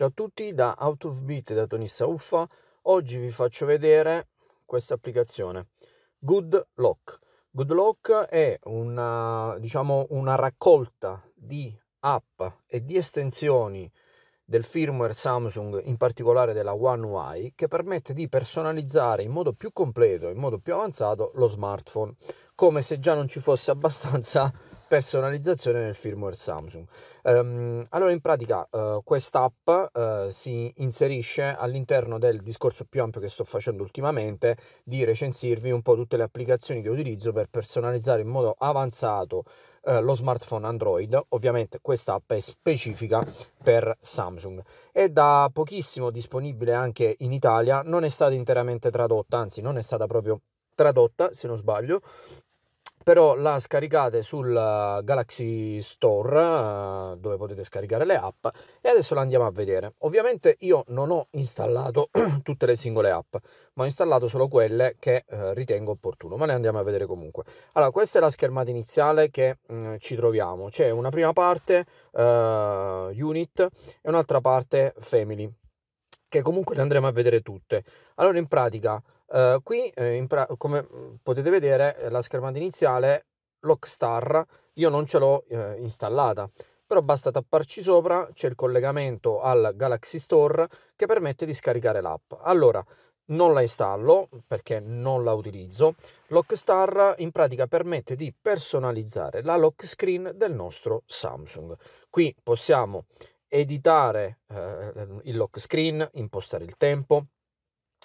Ciao a tutti da Out of Beat da Tony Sauffa. Oggi vi faccio vedere questa applicazione Good Lock. Good Lock è una, diciamo, una raccolta di app e di estensioni del firmware Samsung, in particolare della One UI, che permette di personalizzare in modo più completo, in modo più avanzato lo smartphone, come se già non ci fosse abbastanza personalizzazione nel firmware Samsung. Um, allora, in pratica, uh, eh, app uh, eh, si inserisce all'interno del discorso più ampio che sto facendo ultimamente di recensirvi un po' tutte le applicazioni che utilizzo per personalizzare in modo avanzato Uh, lo smartphone Android, ovviamente questa app è specifica per Samsung. È da pochissimo disponibile anche in Italia, non è stata interamente tradotta, anzi non è stata proprio tradotta se non sbaglio, però la scaricate sul eh, Galaxy Store eh, dove potete scaricare le app e adesso la andiamo a vedere. Ovviamente io non ho installato tutte le singole app, ma ho installato solo quelle che eh, ritengo opportuno, ma le andiamo a vedere comunque. Allora, questa è la schermata iniziale che mh, mm, ci troviamo. C'è una prima parte uh, Unit e un'altra parte Family che comunque le andremo a vedere tutte. Allora in pratica Uh, qui, eh, pra- come mhmm, potete vedere, eh, la schermata iniziale, Lockstar, io non ce l'ho eh, installata, però basta tapparci sopra, c'è il collegamento al Galaxy Store che permette di scaricare l'app. Allora, non la installo perché non la utilizzo. Lockstar in pratica permette di personalizzare la lock screen del nostro Samsung. Qui possiamo editare eh, il lock screen, impostare il tempo,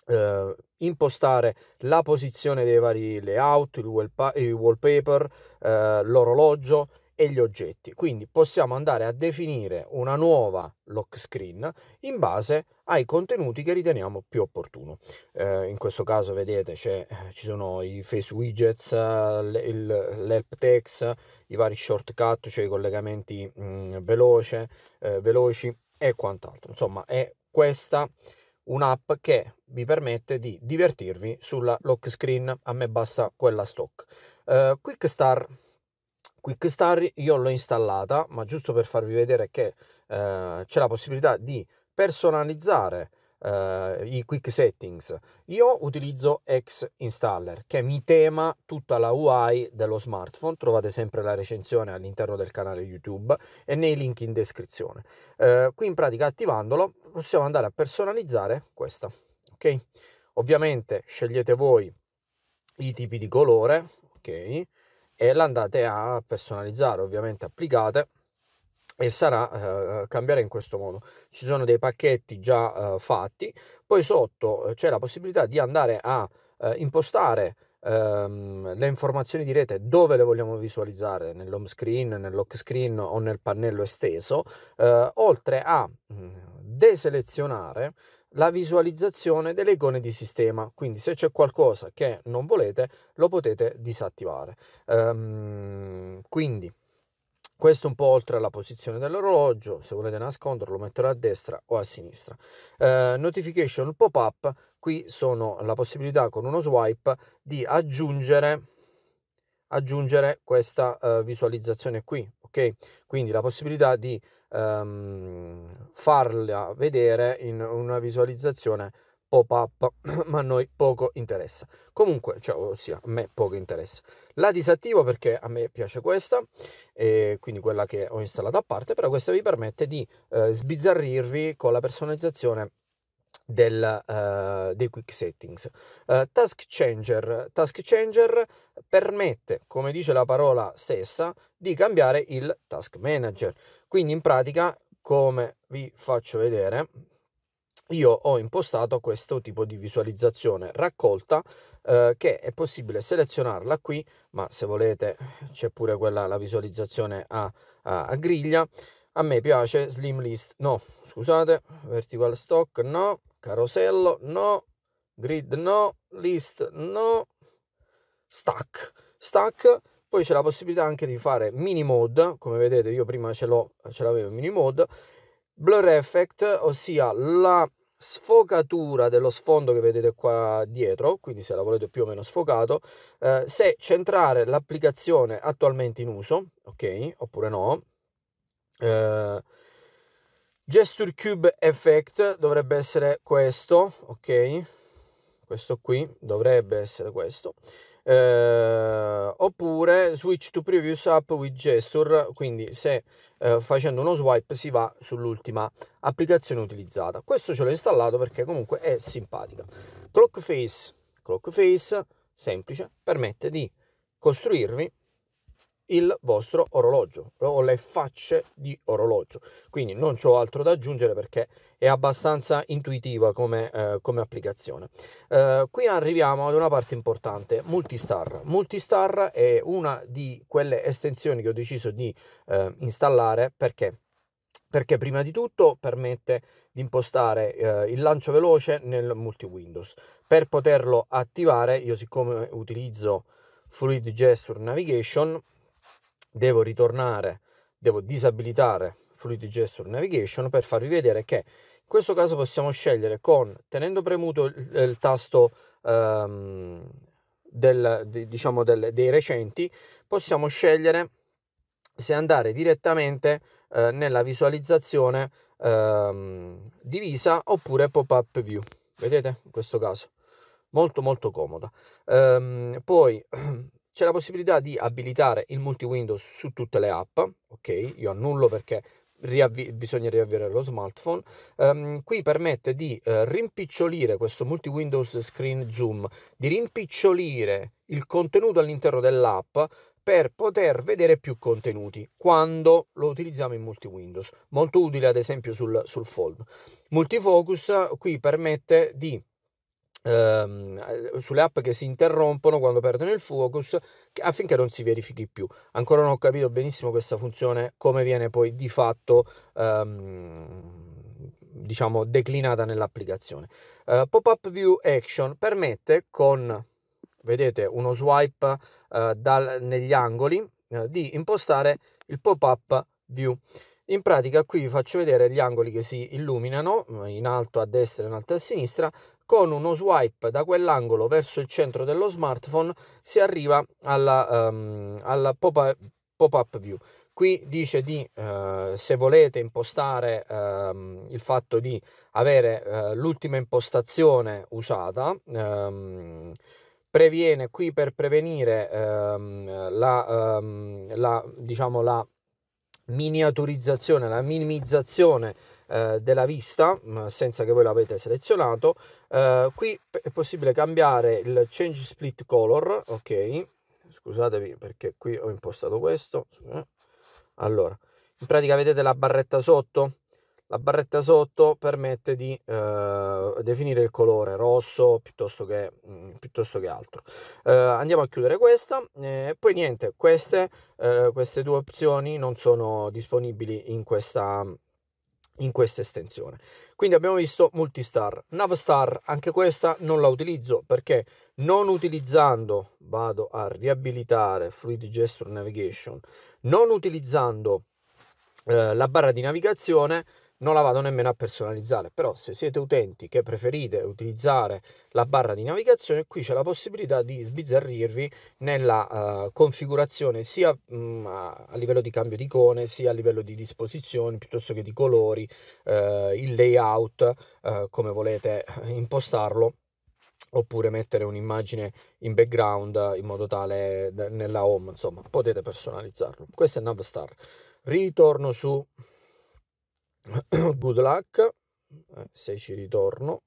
eh, impostare la posizione dei vari layout, il, wallpa- il wallpaper, eh, l'orologio e gli oggetti. Quindi possiamo andare a definire una nuova lock screen in base ai contenuti che riteniamo più opportuno. Eh, in questo caso vedete eh, ci sono i face widgets, l- l'help text, i vari shortcut, cioè i collegamenti mh, mm, veloce, eh, veloci e quant'altro. Insomma, è questa un'app che vi permette di divertirvi sulla lock screen, a me basta quella stock. Uh, QuickStar QuickStar io l'ho installata, ma giusto per farvi vedere che eh, c'è la possibilità di personalizzare eh, i quick settings. Io utilizzo X Installer che mi tema tutta la UI dello smartphone. Trovate sempre la recensione all'interno del canale YouTube e nei link in descrizione. Eh, qui in pratica attivandolo possiamo andare a personalizzare questa. Ok, ovviamente scegliete voi i tipi di colore. Ok, e l'andate a personalizzare, ovviamente applicate e sarà eh, eh, cambiare in questo modo. Ci sono dei pacchetti già eh, fatti, poi sotto eh, c'è la possibilità di andare a eh, impostare ehm, le informazioni di rete dove le vogliamo visualizzare, nell'home screen, nell'lock screen o nel pannello esteso, eh, oltre a mh, mm, deselezionare la visualizzazione delle icone di sistema. Quindi se c'è qualcosa che non volete lo potete disattivare. Ehm, quindi questo un po' oltre alla posizione dell'orologio, se volete nasconderlo metterò a destra o a sinistra. Eh, notification pop-up, qui sono la possibilità con uno swipe di aggiungere, aggiungere questa eh, visualizzazione qui, ok? Quindi la possibilità di ehm, farla vedere in una visualizzazione o pappa, ma a noi poco interessa. Comunque, cioè, ossia, a me poco interessa. La disattivo perché a me piace questa, e quindi quella che ho installato a parte, però questa vi permette di eh, sbizzarrirvi con la personalizzazione del, uh, dei quick settings. Uh, task, changer. task Changer permette, come dice la parola stessa, di cambiare il Task Manager. Quindi in pratica, come vi faccio vedere, io ho impostato questo tipo di visualizzazione raccolta eh, che è possibile selezionarla qui, ma se volete c'è pure quella, la visualizzazione a, a, a griglia. A me piace slim list, no, scusate, vertical stock, no, carosello, no, grid, no, list, no, stack, stack. Poi c'è la possibilità anche di fare mini mode, come vedete io prima ce, l'ho, ce l'avevo in mini mode, blur effect, ossia la sfocatura dello sfondo che vedete qua dietro, quindi se la volete più o meno sfocato, eh, se centrare l'applicazione attualmente in uso, ok, oppure no. Eh, Gesture Cube Effect dovrebbe essere questo, ok? Questo qui dovrebbe essere questo eh, oppure switch to previous app with gesture, quindi se eh, facendo uno swipe si va sull'ultima applicazione utilizzata. Questo ce l'ho installato perché comunque è simpatica. clock face semplice, permette di costruirvi il vostro orologio o le facce di orologio quindi non ho altro da aggiungere perché è abbastanza intuitiva come, eh, come applicazione eh, qui arriviamo ad una parte importante multistar multistar è una di quelle estensioni che ho deciso di eh, installare perché perché prima di tutto permette di impostare eh, il lancio veloce nel multi Windows. Per poterlo attivare, io siccome utilizzo Fluid Gesture Navigation, devo ritornare, devo disabilitare Fluid Gesture Navigation per farvi vedere che in questo caso possiamo scegliere con, tenendo premuto il, eh, il tasto ehm, del, diciamo del, dei recenti, possiamo scegliere se andare direttamente eh, nella visualizzazione ehm, divisa oppure pop-up view. Vedete? In questo caso. Molto molto comoda. Ehm, poi c'è la possibilità di abilitare il multi windows su tutte le app, ok? Io annullo perché Riavvi- bisogna riavviare lo smartphone. Um, qui permette di uh, rimpicciolire questo multi-windows screen zoom, di rimpicciolire il contenuto all'interno dell'app per poter vedere più contenuti quando lo utilizziamo in multi-windows. Molto utile ad esempio sul, sul fold. Multifocus qui permette di Ehm, eh, sulle app che si interrompono quando perdono il focus affinché non si verifichi più. Ancora non ho capito benissimo questa funzione, come viene poi di fatto um, diciamo declinata nell'applicazione. Uh, Pop-up View Action permette con vedete uno swipe uh, dal, negli angoli uh, di impostare il pop-up view. In pratica qui vi faccio vedere gli angoli che si illuminano in alto a destra e in alto a sinistra con uno swipe da quell'angolo verso il centro dello smartphone si arriva alla, um, ehm, alla pop-up, pop view. Qui dice di, uh, se volete impostare uh, il fatto di avere uh, l'ultima impostazione usata, um, previene qui per prevenire um, la, la, diciamo, la miniaturizzazione, la minimizzazione eh, della vista mm, senza che voi l'avete selezionato eh, qui è possibile cambiare il change split color, ok, scusatevi perché qui ho impostato questo, eh. allora, in pratica vedete la barretta sotto? La barretta sotto permette di uh, definire il colore rosso piuttosto che, mh, mm, piuttosto che altro. Uh, andiamo a chiudere questa e poi niente, queste, queste due opzioni non sono disponibili in questa, in questa estensione. Quindi abbiamo visto Multistar, Navstar, anche questa non la utilizzo perché non utilizzando, vado a riabilitare Fluid Gesture Navigation, non utilizzando eh, la barra di navigazione, non la vado nemmeno a personalizzare, però se siete utenti che preferite utilizzare la barra di navigazione, qui c'è la possibilità di sbizzarrirvi nella uh, configurazione sia um, a livello di cambio di icone, sia a livello di disposizioni, piuttosto che di colori, uh, il layout, uh, come volete impostarlo oppure mettere un'immagine in background in modo tale nella home, insomma, potete personalizzarlo. Questo è Navstar. Ritorno su good luck, eh, se ci ritorno,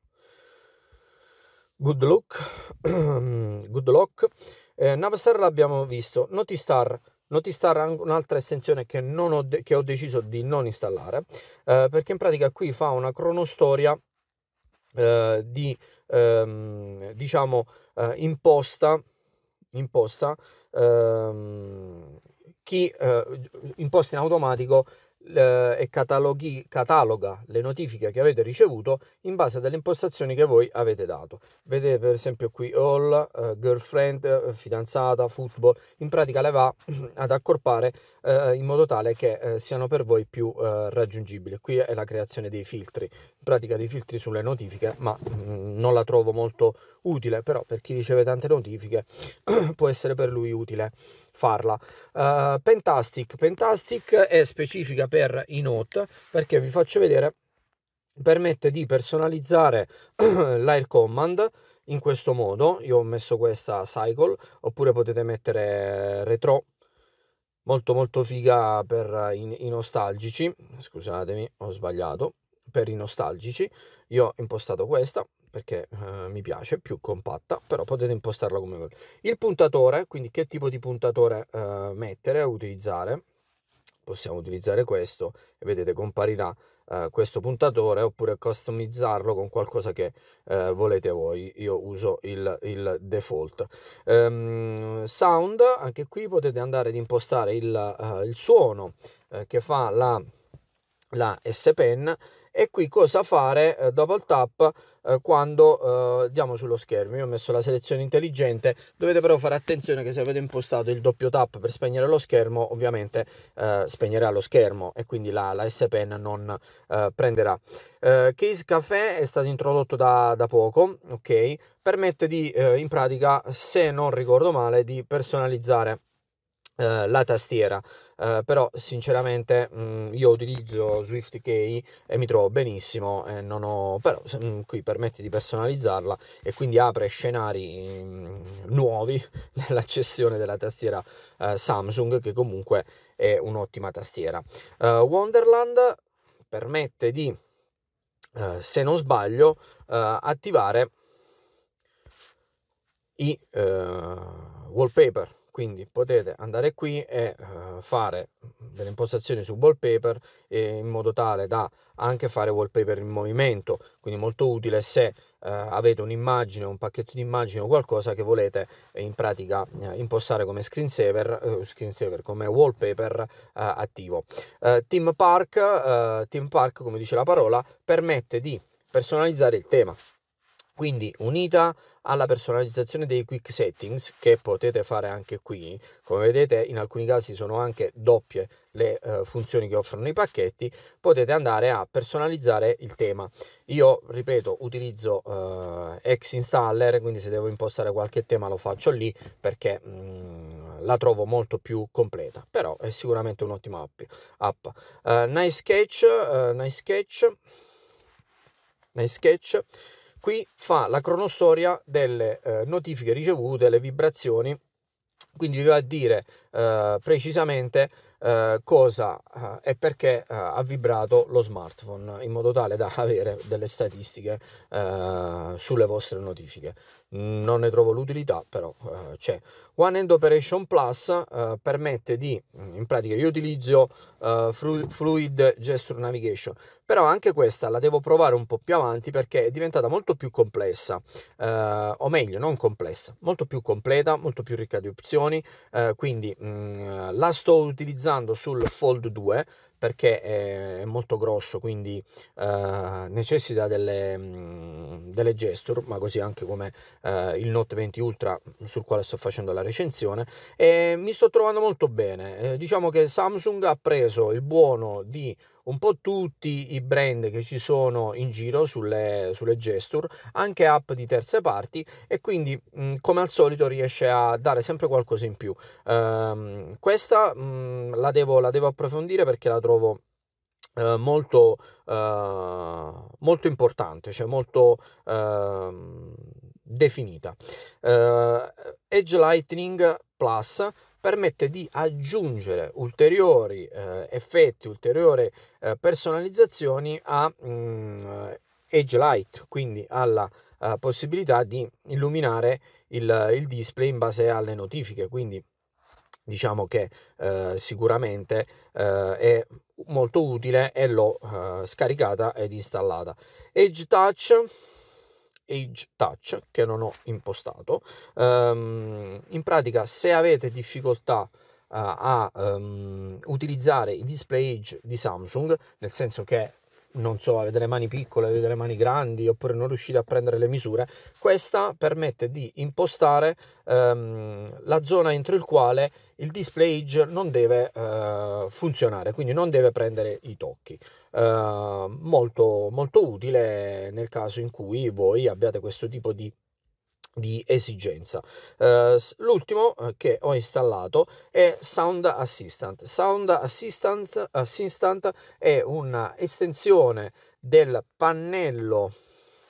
good luck, good luck. Eh, Navstar l'abbiamo visto, Notistar, Notistar un'altra estensione che, ho, che ho deciso di non installare, eh, perché in pratica qui fa una cronostoria eh, di, ehm, diciamo, eh, imposta, imposta ehm, chi, eh, imposta in automatico eh, e cataloghi, cataloga le notifiche che avete ricevuto in base alle impostazioni che voi avete dato. Vedete per esempio qui all, eh, girlfriend, eh, fidanzata, football, in pratica le va ad accorpare eh, in modo tale che eh, siano per voi più eh, raggiungibili. Qui è la creazione dei filtri, in pratica dei filtri sulle notifiche, ma mh, mm, non la trovo molto utile, però per chi riceve tante notifiche può essere per lui utile farla. Uh, Pentastic. Pentastic è specifica per i note perché vi faccio vedere permette di personalizzare l'air command in questo modo io ho messo questa cycle oppure potete mettere retro molto molto figa per i, i nostalgici scusatemi ho sbagliato per i nostalgici io ho impostato questa perché eh, mi piace, più compatta, però potete impostarla come volete. Il puntatore, quindi che tipo di puntatore eh, mettere, utilizzare, possiamo utilizzare questo e vedete comparirà eh, questo puntatore oppure customizzarlo con qualcosa che eh, volete voi, io uso il, il default. Ehm, sound, anche qui potete andare ad impostare il, eh, il suono eh, che fa la, la S Pen e qui cosa fare double tap eh, quando eh, diamo sullo schermo. Io ho messo la selezione intelligente, dovete però fare attenzione che se avete impostato il doppio tap per spegnere lo schermo, ovviamente eh, spegnerà lo schermo e quindi la, la S Pen non eh, prenderà. Eh, Case Café è stato introdotto da, da poco, ok? Permette di, in pratica, se non ricordo male, di personalizzare eh, la tastiera uh, però sinceramente mh, mm, io utilizzo SwiftKey e mi trovo benissimo eh, non ho, però mh, mm, qui permette di personalizzarla e quindi apre scenari mh, mm, nuovi nell'accessione della tastiera uh, Samsung che comunque è un'ottima tastiera uh, Wonderland permette di se non sbaglio attivare i wallpaper quindi potete andare qui e uh, fare delle impostazioni su wallpaper in modo tale da anche fare wallpaper in movimento, quindi molto utile se uh, avete un'immagine, un pacchetto di immagini o qualcosa che volete eh, in pratica uh, impostare come screensaver, screensaver come wallpaper attivo. Team Park, Team Park, come dice la parola, permette di personalizzare il tema. Quindi unita alla personalizzazione dei quick settings che potete fare anche qui, come vedete in alcuni casi sono anche doppie le eh, funzioni che offrono i pacchetti, potete andare a personalizzare il tema. Io, ripeto, utilizzo eh, X Installer, quindi se devo impostare qualche tema lo faccio lì perché... Mm, la trovo molto più completa, però è sicuramente un'ottima app. app. Uh, eh, nice Sketch, uh, nice Sketch, nice Sketch Qui fa la cronostoria delle eh, notifiche ricevute, le vibrazioni, quindi vi va a dire eh, precisamente eh, cosa eh, e perché eh, ha vibrato lo smartphone, in modo tale da avere delle statistiche eh, sulle vostre notifiche. Non ne trovo l'utilità, però c'è. One End Operation Plus permette di, in pratica io utilizzo Fluid Gesture Navigation, però anche questa la devo provare un po' più avanti perché è diventata molto più complessa, eh, o meglio, non complessa, molto più completa, molto più ricca di opzioni, eh, quindi mh, mm, la sto utilizzando sul Fold 2, perché eh, è molto grosso, quindi eh, necessita delle, mhmm, delle, gesture, ma così anche come eh, il Note 20 Ultra sul quale sto facendo la recensione, e mi sto trovando molto bene. Eh, diciamo che Samsung ha preso il buono di un po' tutti i brand che ci sono in giro sulle, sulle gesture, anche app di terze parti e quindi mh, mhmm, come al solito riesce a dare sempre qualcosa in più. Ehm, questa mh, mhmm, la, devo, la devo approfondire perché la trovo trovo eh, molto, eh, molto, importante, cioè molto ehm, eh, definita. Edge Lightning Plus permette di aggiungere ulteriori eh, effetti, ulteriori eh, personalizzazioni a mh, mm, Edge Light, quindi alla eh, possibilità di illuminare il, il display in base alle notifiche, quindi diciamo che eh, sicuramente eh, è molto utile e l'ho eh, scaricata ed installata. Edge Touch, Edge Touch che non ho impostato, um, in pratica se avete difficoltà eh, a um, utilizzare i display edge di Samsung, nel senso che non so, avete le mani piccole, avete le mani grandi oppure non riuscite a prendere le misure, questa permette di impostare ehm, la zona entro il quale il display age non deve eh, funzionare, quindi non deve prendere i tocchi. Eh, molto, molto utile nel caso in cui voi abbiate questo tipo di di esigenza. Uh, l'ultimo eh, che ho installato è Sound Assistant. Sound Assistant, Assistant è un'estensione del pannello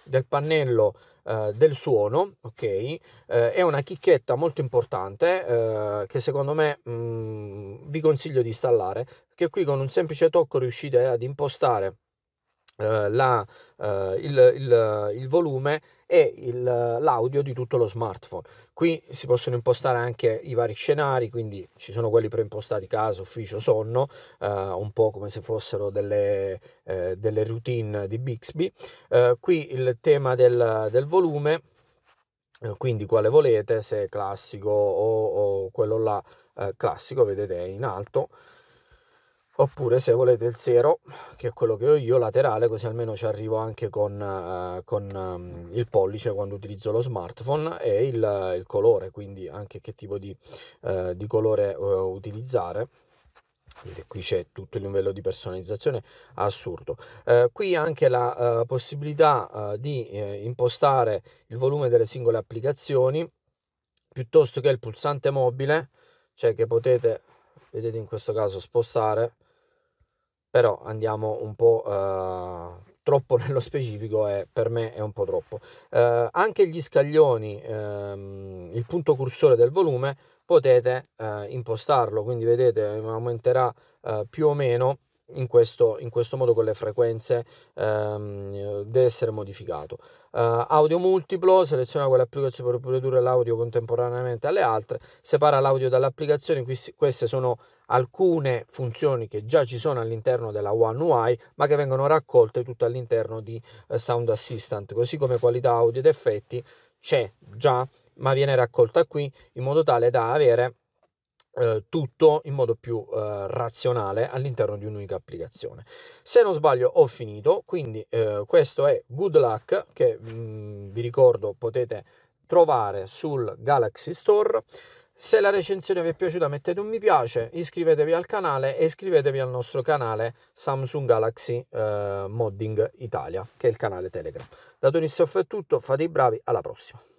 del pannello eh, del suono, ok? Uh, è una chicchetta molto importante che secondo me mh, mm, vi consiglio di installare, che qui con un semplice tocco riuscite ad impostare eh, la, eh, il, il, il volume e il, l'audio di tutto lo smartphone. Qui si possono impostare anche i vari scenari, quindi ci sono quelli preimpostati casa, ufficio, sonno, eh, un po' come se fossero delle, eh, delle routine di Bixby. Eh, qui il tema del, del volume, eh, quindi quale volete, se classico o, o quello là classico, vedete in alto oppure se volete il sero che è quello che ho io laterale così almeno ci arrivo anche con, uh, con um, il pollice quando utilizzo lo smartphone e il, il colore quindi anche che tipo di, uh, di colore uh, utilizzare Vedete, qui c'è tutto il livello di personalizzazione assurdo. Eh, qui anche la uh, possibilità uh, di eh, impostare il volume delle singole applicazioni piuttosto che il pulsante mobile, cioè che potete, vedete in questo caso, spostare però andiamo un po' eh, troppo nello specifico e per me è un po' troppo. Eh, anche gli scaglioni, ehm, il punto cursore del volume, potete eh, impostarlo, quindi vedete aumenterà eh, più o meno in questo, in questo, modo con le frequenze ehm, deve essere modificato. Uh, audio multiplo, seleziona quelle applicazioni per produrre l'audio contemporaneamente alle altre, separa l'audio dall'applicazione, queste sono alcune funzioni che già ci sono all'interno della One UI, ma che vengono raccolte tutte all'interno di eh, Sound Assistant, così come qualità audio ed effetti c'è già, ma viene raccolta qui in modo tale da avere eh, tutto in modo più eh, razionale all'interno di un'unica applicazione. Se non sbaglio ho finito, quindi eh, questo è Good Luck che mh, mm, vi ricordo potete trovare sul Galaxy Store. Se la recensione vi è piaciuta mettete un mi piace, iscrivetevi al canale e iscrivetevi al nostro canale Samsung Galaxy eh, Modding Italia, che è il canale Telegram. Da Donissio è tutto, fate i bravi, alla prossima!